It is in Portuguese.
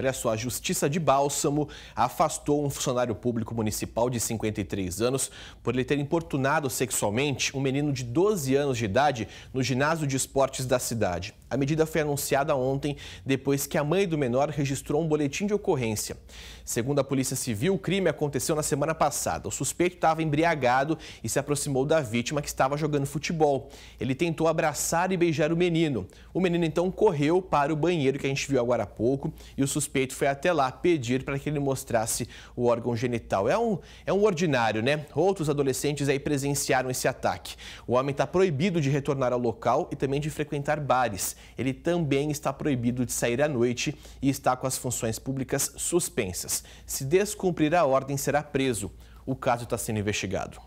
Olha só, a Justiça de Bálsamo afastou um funcionário público municipal de 53 anos por ele ter importunado sexualmente um menino de 12 anos de idade no ginásio de esportes da cidade. A medida foi anunciada ontem, depois que a mãe do menor registrou um boletim de ocorrência. Segundo a Polícia Civil, o crime aconteceu na semana passada. O suspeito estava embriagado e se aproximou da vítima que estava jogando futebol. Ele tentou abraçar e beijar o menino. O menino então correu para o banheiro que a gente viu agora há pouco e o suspeito foi até lá pedir para que ele mostrasse o órgão genital. É um, é um ordinário, né? Outros adolescentes aí presenciaram esse ataque. O homem está proibido de retornar ao local e também de frequentar bares ele também está proibido de sair à noite e está com as funções públicas suspensas. Se descumprir a ordem, será preso. O caso está sendo investigado.